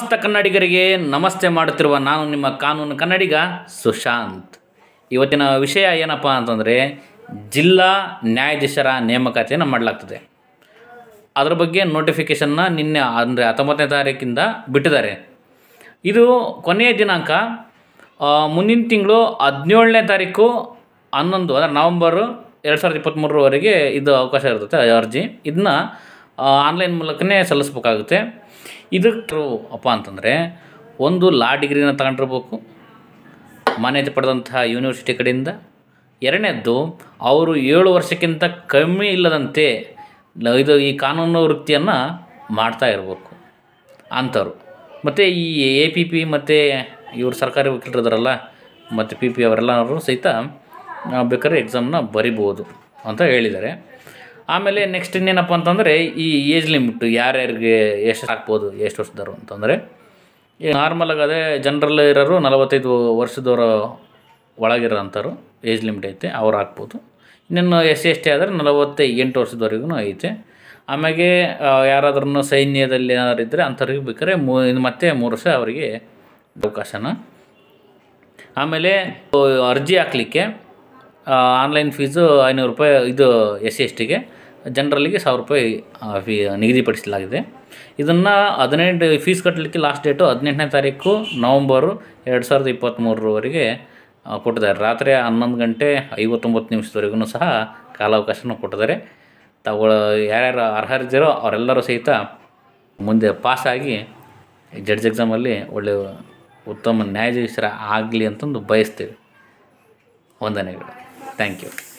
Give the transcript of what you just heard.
ಸಮಸ್ತ ಕನ್ನಡಿಗರಿಗೆ ನಮಸ್ತೆ ಮಾಡುತ್ತಿರುವ ನಾನು ನಿಮ್ಮ ಕಾನೂನು ಕನ್ನಡಿಗ ಸುಶಾಂತ್ ಇವತ್ತಿನ ವಿಷಯ ಏನಪ್ಪ ಅಂತಂದರೆ ಜಿಲ್ಲಾ ನ್ಯಾಯಾಧೀಶರ ನೇಮಕಾತಿಯನ್ನು ಮಾಡಲಾಗ್ತದೆ ಅದರ ಬಗ್ಗೆ ನೋಟಿಫಿಕೇಷನ್ನ ನಿನ್ನೆ ಅಂದರೆ ಹತ್ತೊಂಬತ್ತನೇ ತಾರೀಕಿಂದ ಬಿಟ್ಟಿದ್ದಾರೆ ಇದು ಕೊನೆಯ ದಿನಾಂಕ ಮುಂದಿನ ತಿಂಗಳು ಹದಿನೇಳನೇ ತಾರೀಕು ಹನ್ನೊಂದು ಅಂದರೆ ನವಂಬರು ಎರಡು ಸಾವಿರದ ಇಪ್ಪತ್ತ್ಮೂರರವರೆಗೆ ಇದು ಅವಕಾಶ ಇರ್ತದೆ ಅರ್ಜಿ ಇದನ್ನ ಆನ್ಲೈನ್ ಮೂಲಕನೇ ಸಲ್ಲಿಸ್ಬೇಕಾಗುತ್ತೆ ಇದಕ್ಕೆ ಅಪ್ಪ ಅಂತಂದರೆ ಒಂದು ಲಾ ಡಿಗ್ರಿನ ತಗೊಂಡಿರ್ಬೇಕು ಮಾನ್ಯತೆ ಪಡೆದಂತಹ ಯೂನಿವರ್ಸಿಟಿ ಕಡೆಯಿಂದ ಎರಡನೇದ್ದು ಅವರು ಏಳು ವರ್ಷಕ್ಕಿಂತ ಕಮ್ಮಿ ಇಲ್ಲದಂತೆ ಇದು ಈ ಕಾನೂನು ವೃತ್ತಿಯನ್ನು ಮಾಡ್ತಾ ಇರಬೇಕು ಅಂಥವ್ರು ಮತ್ತು ಈ ಎ ಪಿ ಪಿ ಮತ್ತು ಇವರು ಸರ್ಕಾರಿ ಇದಾರಲ್ಲ ಮತ್ತು ಪಿ ಪಿ ಅವರೆಲ್ಲರೂ ಸಹಿತ ಬೇಕಾದ್ರೆ ಎಕ್ಸಾಮ್ನ ಬರಿಬೋದು ಅಂತ ಹೇಳಿದ್ದಾರೆ ಆಮೇಲೆ ನೆಕ್ಸ್ಟ್ ಇನ್ನೇನಪ್ಪ ಅಂತಂದರೆ ಈ ಏಜ್ ಲಿಮಿಟ್ ಯಾರ್ಯಾರಿಗೆ ಎಷ್ಟು ಹಾಕ್ಬೋದು ಎಷ್ಟು ವರ್ಷದವರು ಅಂತಂದರೆ ಈ ನಾರ್ಮಲಾಗಿ ಅದೇ ಜನರಲ್ ಇರೋರು ನಲವತ್ತೈದು ವರ್ಷದವರು ಒಳಗಿರೋ ಅಂಥವ್ರು ಏಜ್ ಲಿಮಿಟ್ ಐತೆ ಅವ್ರು ಹಾಕ್ಬೋದು ಇನ್ನೇನು ಎಸ್ ಸಿ ಎಸ್ ಟಿ ಆದರೆ ನಲವತ್ತ ಎಂಟು ವರ್ಷದವರೆಗೂ ಐತೆ ಆಮ್ಯಾಗೆ ಯಾರಾದ್ರೂ ಸೈನ್ಯದಲ್ಲಿ ಏನಾದರೂ ಇದ್ದರೆ ಅಂಥವ್ರಿಗೆ ಬೇಕಾದ್ರೆ ಮೂ ಇದು ಮತ್ತೆ ಮೂರು ವರ್ಷ ಅವರಿಗೆ ಅವಕಾಶನ ಆಮೇಲೆ ಅರ್ಜಿ ಹಾಕಲಿಕ್ಕೆ ಆನ್ಲೈನ್ ಫೀಸು ಐನೂರು ರೂಪಾಯಿ ಇದು ಎಸ್ ಸಿ ಎಸ್ ಟಿಗೆ ಜನರಲ್ಲಿಗೆ ಸಾವಿರ ರೂಪಾಯಿ ಫೀ ನಿಗದಿಪಡಿಸಲಾಗಿದೆ ಇದನ್ನು ಹದಿನೆಂಟು ಫೀಸ್ ಕಟ್ಟಲಿಕ್ಕೆ ಲಾಸ್ಟ್ ಡೇಟು ಹದಿನೆಂಟನೇ ತಾರೀಕು ನವಂಬರು ಎರಡು ಸಾವಿರದ ಇಪ್ಪತ್ತ್ಮೂರರವರೆಗೆ ಕೊಟ್ಟಿದ್ದಾರೆ ರಾತ್ರಿ ಹನ್ನೊಂದು ಗಂಟೆ ಐವತ್ತೊಂಬತ್ತು ನಿಮಿಷದವರೆಗೂ ಸಹ ಕಾಲಾವಕಾಶನೂ ಕೊಟ್ಟಿದ್ದಾರೆ ತಗೊಳ ಯಾರ್ಯಾರು ಅರ್ಹರಿದ್ದೀರೋ ಅವರೆಲ್ಲರೂ ಸಹಿತ ಮುಂದೆ ಪಾಸಾಗಿ ಜಡ್ಜ್ ಎಕ್ಸಾಮಲ್ಲಿ ಒಳ್ಳೆಯ ಉತ್ತಮ ನ್ಯಾಯಾಧೀಶರ ಆಗಲಿ ಅಂತಂದು ಬಯಸ್ತೀವಿ ವಂದನೆಗಳು Thank you.